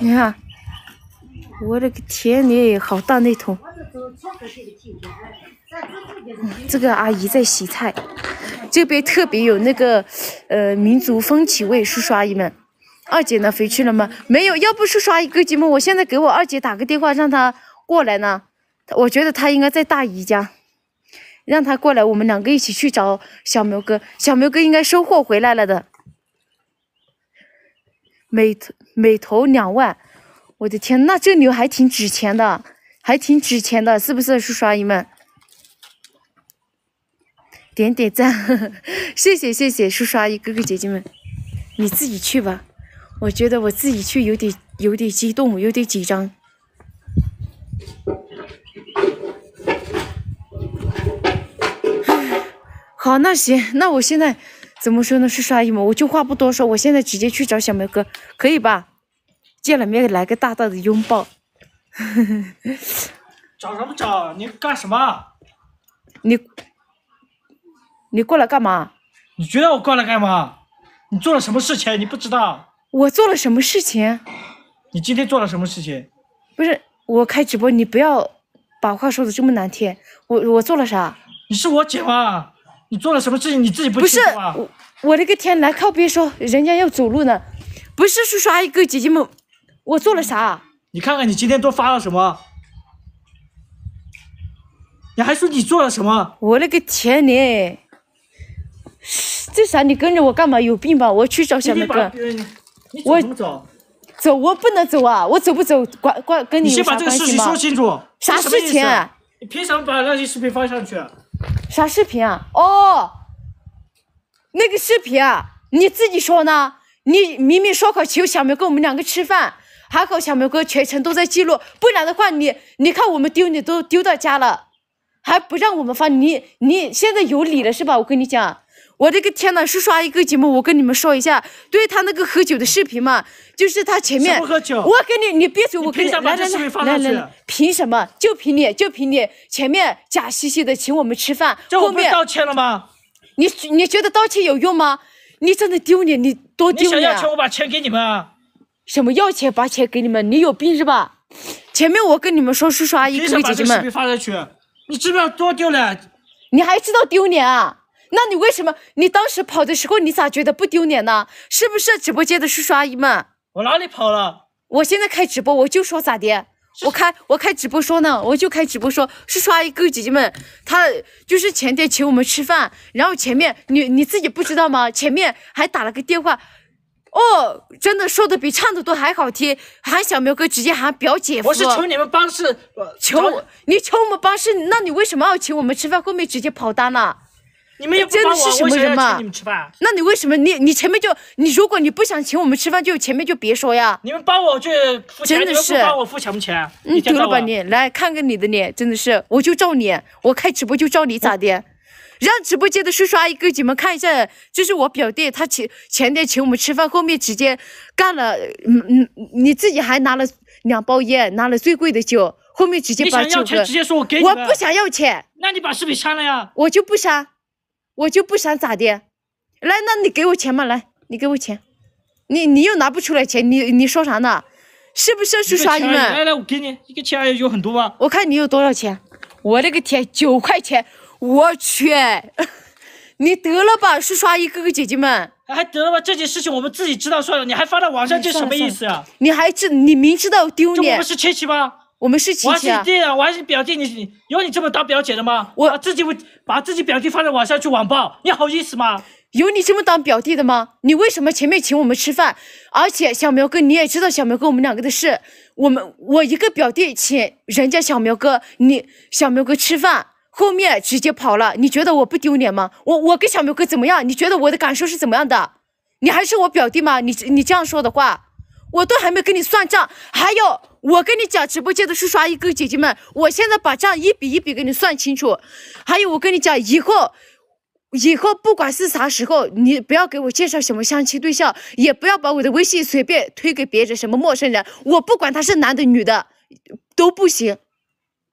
你看，我的个天嘞，好大那桶！这个阿姨在洗菜，这边特别有那个呃民族风情味。叔叔阿姨们，二姐呢回去了吗？没有，要不叔叔阿姨们，我现在给我二姐打个电话，让她过来呢。我觉得她应该在大姨家，让她过来，我们两个一起去找小苗哥。小苗哥应该收货回来了的。每每头两万，我的天，那这牛还挺值钱的，还挺值钱的，是不是，叔叔阿姨们？点点赞，谢谢谢谢，叔叔阿姨哥哥姐姐们，你自己去吧，我觉得我自己去有点有点激动，有点紧张。好，那行，那我现在。怎么说呢？是刷一毛，我就话不多说，我现在直接去找小苗哥，可以吧？见了面来个大大的拥抱。找什么找？你干什么？你你过来干嘛？你觉得我过来干嘛？你做了什么事情？你不知道？我做了什么事情？你今天做了什么事情？不是我开直播，你不要把话说的这么难听。我我做了啥？你是我姐吗？你做了什么事情你自己不清楚啊、不是我，我的个天！来靠边说，人家要走路呢。不是叔叔阿姨、哥哥姐姐们，我做了啥？你看看你今天都发了什么？你还说你做了什么？我那个天呢！这啥？你跟着我干嘛？有病吧？我去找小妹。哥。你走？走，我不能走啊！我走不走，管管跟你你先把这个事情说清楚。啥事情？你凭什么把那些视频发上去？啥视频啊？哦，那个视频啊，你自己说呢？你明明说好请小明哥我们两个吃饭，还好小明哥全程都在记录，不然的话你你看我们丢你都丢到家了，还不让我们发？你你现在有理了是吧？我跟你讲。我这个天呐，是刷一个节目，我跟你们说一下，对他那个喝酒的视频嘛，就是他前面喝酒，我跟你，你闭嘴，我跟你来来来，凭什么？就凭你就凭你前面假兮兮的请我们吃饭，后面道歉了吗？你你觉得道歉有用吗？你真的丢脸，你多丢脸。想要钱我把钱给你们啊？什么要钱把钱给你们？你有病是吧？前面我跟你们说，是刷一个节目，凭把你知不知道多丢脸？你还知道丢脸啊？那你为什么？你当时跑的时候，你咋觉得不丢脸呢？是不是直播间的叔叔阿姨们？我哪里跑了？我现在开直播，我就说咋的？我开我开直播说呢，我就开直播说，叔叔阿姨哥哥姐姐们，他就是前天请我们吃饭，然后前面你你自己不知道吗？前面还打了个电话，哦，真的说的比唱的都还好听，喊小苗哥直接喊表姐夫。我是求你们帮事，求你求我们帮事，那你为什么要请我们吃饭？后面直接跑单了。你们真的是什么人嘛？那你为什么你你前面就你如果你不想请我们吃饭就前面就别说呀。你们帮我去钱，真的是帮我付钱不钱？你丢吧你，来看看你的脸，真的是我就照你，我开直播就照你咋的？让直播间的叔叔阿姨哥姐们看一下，就是我表弟他前前天请我们吃饭，后面直接干了，嗯嗯，你自己还拿了两包烟，拿了最贵的酒，后面直接把酒你，我不想要钱，那你把视频删了呀，我就不删。我就不想咋的，来，那你给我钱嘛，来，你给我钱，你你又拿不出来钱，你你说啥呢？是不是叔刷一？来来，我给你一个钱，有很多吧？我看你有多少钱？我的个天，九块钱，我去，你得了吧，叔刷一哥哥姐姐们，还得了吧，这件事情我们自己知道算了，你还发到网上这什么意思啊？你还知你明知道丢脸？这不是亲戚吗？我们是亲姐，我是弟啊，我还是表弟。你有你这么当表姐的吗？我自己会把自己表弟放在网上去网暴，你好意思吗？有你这么当表弟的吗？你为什么前面请我们吃饭？而且小苗哥你也知道小苗哥我们两个的事，我们我一个表弟请人家小苗哥，你小苗哥吃饭，后面直接跑了，你觉得我不丢脸吗？我我跟小苗哥怎么样？你觉得我的感受是怎么样的？你还是我表弟吗？你你这样说的话，我都还没跟你算账，还有。我跟你讲，直播间的叔叔阿姨、哥哥姐姐们，我现在把账一笔一笔给你算清楚。还有，我跟你讲，以后，以后不管是啥时候，你不要给我介绍什么相亲对象，也不要把我的微信随便推给别人，什么陌生人，我不管他是男的女的，都不行。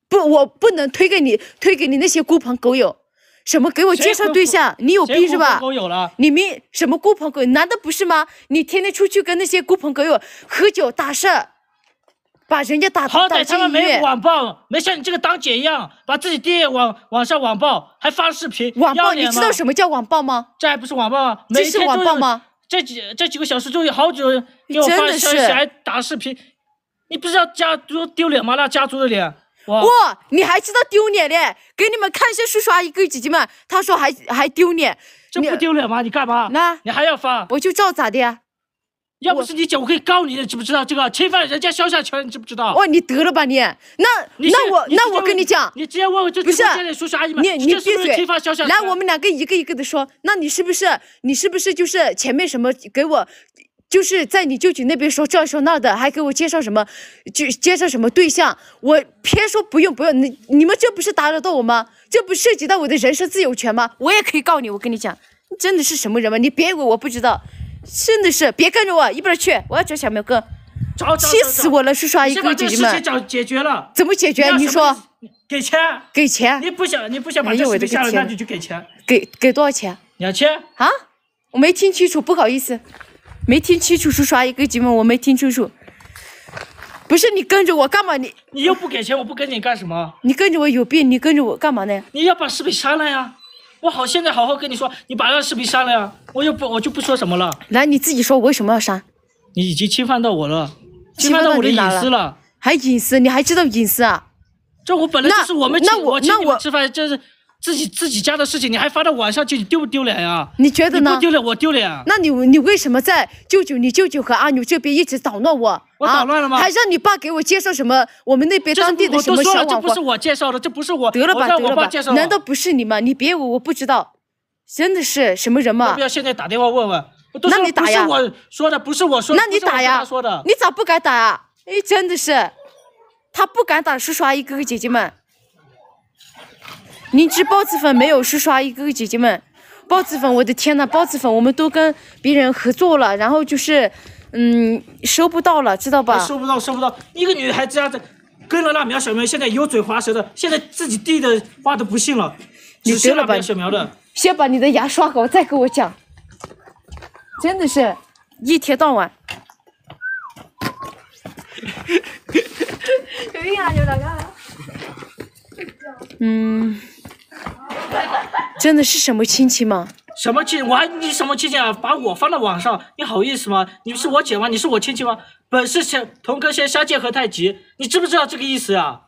不，我不能推给你，推给你那些孤朋狗友，什么给我介绍对象？你有病是吧？狗友了。你明什么孤朋狗友？男的不是吗？你天天出去跟那些孤朋狗友喝酒打射。把人家打好歹他们没网暴，没像你这个当姐一样把自己爹网网上网暴，还发视频，网暴你知道什么叫网暴吗？这还不是网暴吗？这是网暴吗？这几这几个小时就有好几个人给我发消息，还打视频，你不知道家族丢脸吗？那家族的脸，哇！不，你还知道丢脸呢？给你们看一下叔叔阿姨哥姐姐们，他说还还丢脸，这不丢脸吗？你干嘛？那，你还要发？我就照咋的？要不是你姐，我可以告你，知不知道这个侵犯人家肖像权？你知不知道？哇，你得了吧你！那那我那我跟你讲，你直接问我就是现在说啥意吗？你你闭嘴！来，我们两个一个一个的说。那你是不是你是不是就是前面什么给我，就是在你舅舅那边说这说那的，还给我介绍什么，就介绍什么对象？我偏说不用不用，你你们这不是打扰到我吗？这不涉及到我的人身自由权吗？我也可以告你，我跟你讲，真的是什么人吗？你别以为我不知道。真的是，别跟着我一边去！我要找小苗哥，气死我了！刷一个姐姐们，怎么解决？怎么解决？你说，给钱，给钱。你不想，你不想把视频下了，那就去给钱，给给多少钱？两千？啊？我没听清楚，不好意思，没听清楚，刷一个姐姐们，我没听清楚。不是你跟着我干嘛？你你又不给钱，我不跟你干什么？你跟着我有病？你跟着我干嘛呢？你要把视频删了呀？我好，现在好好跟你说，你把那个视频删了呀，我就不，我就不说什么了。来，你自己说为什么要删？你已经侵犯到我了，侵犯到我的隐私了。还隐私？你还知道隐私啊？这我本来就是我们，我请你们吃饭，这是自己自己家的事情，你还发到网上去，丢不丢脸呀？你觉得呢？丢脸，我丢脸。那你你为什么在舅舅、你舅舅和阿牛这边一直捣乱我？我打乱了吗？还让你爸给我介绍什么？我们那边当地的什么？我网说这不是我介绍的，这不是我。得了吧，得了吧，难道不是你吗？你别，我不知道，真的是什么人嘛？要不要现在打电话问问？那你打呀？我说的不是我说，那你打呀？说的。你咋不敢打啊？哎，真的是，他不敢打叔阿姨哥哥姐姐们。零脂包子粉没有叔阿姨哥哥姐姐们。包子粉，我的天呐，包子粉，我们都跟别人合作了，然后就是。嗯，收不到了，知道吧？收不到，收不到。一个女孩子家的，跟了那苗小苗，现在油嘴滑舌的，现在自己弟的话都不信了，有谁来梅小苗的。先把你的牙刷好，再给我讲。真的是，一天到晚。有病啊，有啥个？嗯，真的是什么亲戚吗？什么亲？我还你什么亲戚啊？把我放到网上，你好意思吗？你是我姐吗？你是我亲戚吗？本是相同根先相煎何太急？你知不知道这个意思啊？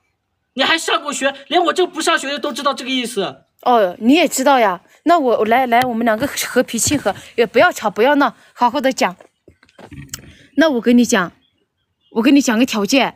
你还上过学？连我这个不上学的都知道这个意思。哦，你也知道呀？那我来来，我们两个和平亲和，也不要吵，不要闹，好好的讲。那我跟你讲，我跟你讲个条件。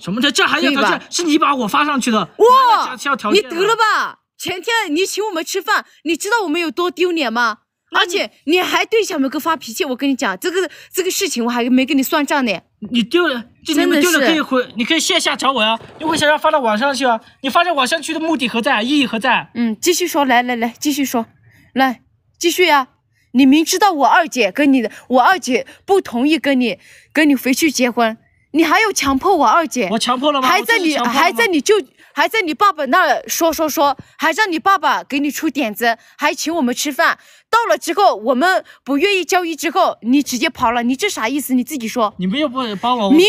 什么条？这还要条件？是你把我发上去的。哇！你得了吧！前天你请我们吃饭，你知道我们有多丢脸吗？而且你还对小梅哥发脾气，我跟你讲，这个这个事情我还没跟你算账呢。你丢了，真的丢了，可以回，你可以线下找我呀。你为啥要发到网上去啊？你发到网上去的目的何在？意义何在？嗯，继续说，来来来，继续说，来继续呀。你明知道我二姐跟你的，我二姐不同意跟你跟你回去结婚。你还要强迫我二姐？我强迫了吗？还在你还在你舅还在你爸爸那说说说，还让你爸爸给你出点子，还请我们吃饭。到了之后，我们不愿意交易之后，你直接跑了，你这啥意思？你自己说。你们又不帮我，你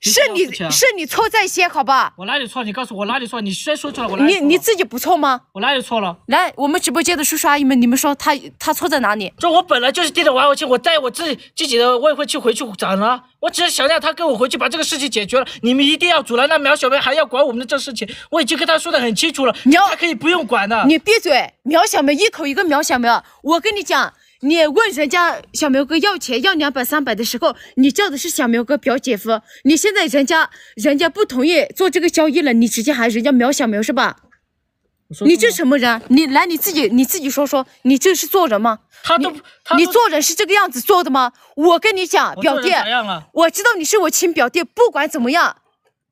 是你是你错在先，好吧？我哪里错你告诉我哪里错你先说出来，我错你你自己不错吗？我哪里错了？来，我们直播间的叔叔阿姨们，你们说他他错在哪里？这我本来就是盯着玩玩去，我带我自己自己的未婚妻回去咋了？我只是想让他跟我回去把这个事情解决了，你们一定要阻拦。那苗小苗还要管我们的这事情，我已经跟他说的很清楚了，他可以不用管的。你闭嘴！苗小苗一口一个苗小苗，我跟你讲，你问人家小苗哥要钱要两百三百的时候，你叫的是小苗哥表姐夫，你现在人家人家不同意做这个交易了，你直接喊人家苗小苗是吧？你这什么人？你来你自己，你自己说说，你这是做人吗？他都，你做人是这个样子做的吗？我跟你讲，表弟，我知道你是我亲表弟，不管怎么样，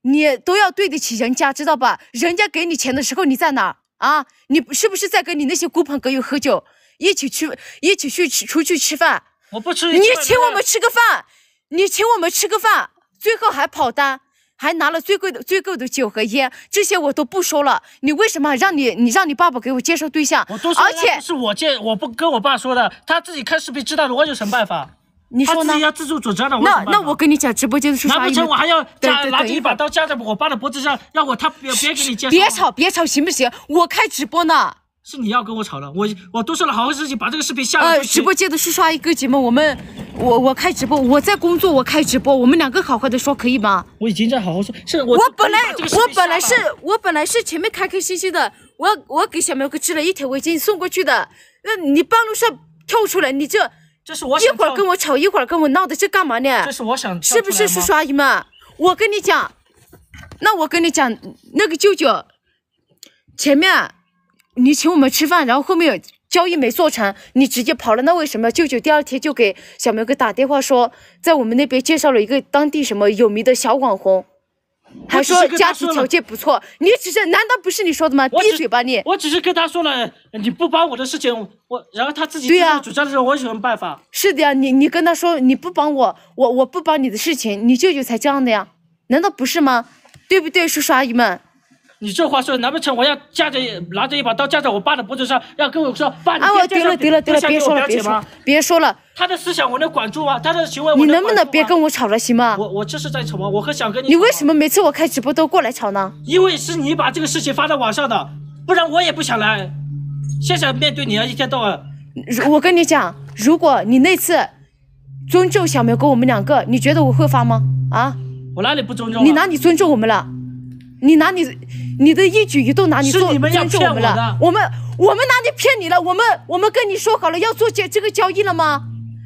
你都要对得起人家，知道吧？人家给你钱的时候你在哪？啊？你是不是在跟你那些狐朋狗友喝酒，一起去一起去出去吃饭？我不吃。你请我们吃个饭，你请我们吃个饭，最后还跑单。还拿了最贵的最贵的酒和烟，这些我都不说了。你为什么让你你让你爸爸给我介绍对象？而且是我介，我不跟我爸说的，他自己看视频知道的。我有什么办法？你说呢？自主的，那那我跟你讲，直播间的处罚，难不成我还要拿着一把刀架在我爸的脖子上，让我他别别给你介？绍？别吵别吵，行不行？我开直播呢。是你要跟我吵的，我我都说了好好情，把这个视频下。呃，直播间的叔叔阿姨们，我们我我开直播，我在工作，我开直播，我们两个好好的说可以吗？我已经在好好说，是我本来我本来是，我本来是前面开开心心的，我我给小苗哥织了一条围巾送过去的，那你半路上跳出来，你这，这是我一会儿跟我吵，一会儿跟我闹的，这干嘛呢？这是我想是不是叔叔阿姨们？我跟你讲，那我跟你讲，那个舅舅前面。你请我们吃饭，然后后面交易没做成，你直接跑了，那为什么舅舅第二天就给小苗哥打电话说，在我们那边介绍了一个当地什么有名的小网红，还说家庭条件不错。你只是难道不是你说的吗？闭嘴吧你！我只是跟他说了你不帮我的事情，我然后他自己对呀，主张的，我有什么办法？是的呀，你你跟他说你不帮我，我我不帮你的事情，你舅舅才这样的呀，难道不是吗？对不对，叔叔阿姨们？你这话说，难不成我要架着拿着一把刀架在我爸的脖子上，要跟我说爸你别说了，吓死别说了，他的思想我能管住吗？他的行为我你能不能别跟我吵了，行吗？我我这是在吵吗？我很想跟你。你为什么每次我开直播都过来吵呢？因为是你把这个事情发到网上的，不然我也不想来，现想面对你啊，一天到晚。我跟你讲，如果你那次尊重小苗哥我们两个，你觉得我会发吗？啊？我哪里不尊重？你哪里尊重我们了？你拿你，你的一举一动拿你做我们了，我们我们哪里骗你了？我们我们跟你说好了要做这这个交易了吗？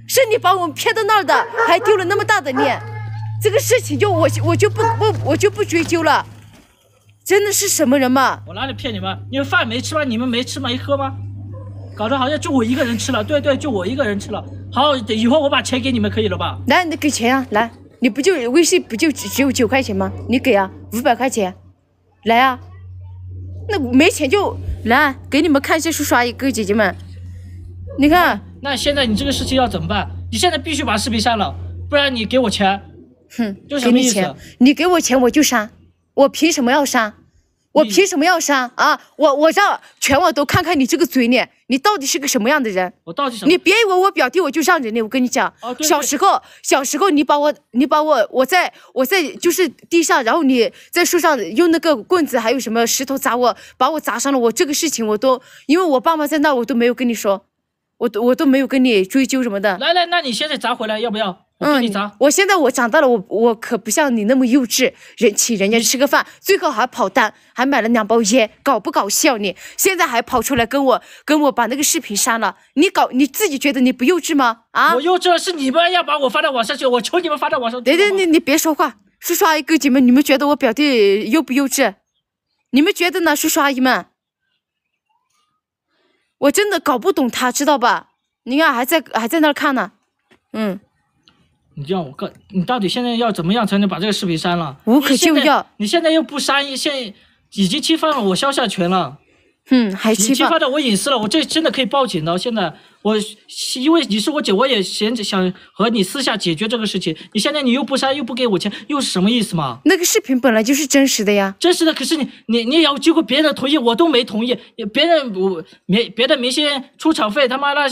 是你把我们骗到那儿的，还丢了那么大的脸，这个事情就我我就不不我就不追究了，真的是什么人嘛？我哪里骗你们？你们饭没吃吗？你们没吃没喝吗？搞得好像就我一个人吃了，对对，就我一个人吃了。好，以后我把钱给你们可以了吧？来，你给钱啊！来，你不就微信不就只有九块钱吗？你给啊，五百块钱。来啊，那没钱就来，给你们看一些刷一个姐姐们。你看，那现在你这个事情要怎么办？你现在必须把视频删了，不然你给我钱。哼，就什么意思？你给我钱我就删，我凭什么要删？我凭什么要删啊？我我让全网都看看你这个嘴脸，你到底是个什么样的人？我到底什么？你别以为我表弟我就让着你，我跟你讲，小时候小时候你把我你把我我在我在就是地上，然后你在树上用那个棍子还有什么石头砸我，把我砸伤了。我这个事情我都因为我爸妈在那，我都没有跟你说，我都我都没有跟你追究什么的。来来，那你现在砸回来要不要？嗯，我现在我长大了，我我可不像你那么幼稚。人请人家吃个饭，最后还跑单，还买了两包烟，搞不搞笑？你现在还跑出来跟我跟我把那个视频删了？你搞你自己觉得你不幼稚吗？啊？我幼稚是你们要把我发到网上去，我求你们发到网上。对对对，你别说话，叔叔阿姨哥姐们，你们觉得我表弟幼不幼稚？你们觉得呢，叔叔阿姨们？我真的搞不懂他，知道吧？你看还在还在那看呢，嗯。你让我告你，到底现在要怎么样才能把这个视频删了？无可救药。你现在又不删，现已经侵犯了我肖像权了。嗯，还侵犯了我隐私了。我这真的可以报警的。现在我因为你是我姐，我也想想和你私下解决这个事情。你现在你又不删，又不给我钱，又是什么意思嘛？那个视频本来就是真实的呀。真实的，可是你你你要经过别人的同意，我都没同意。别人没别的明星出场费，他妈那些。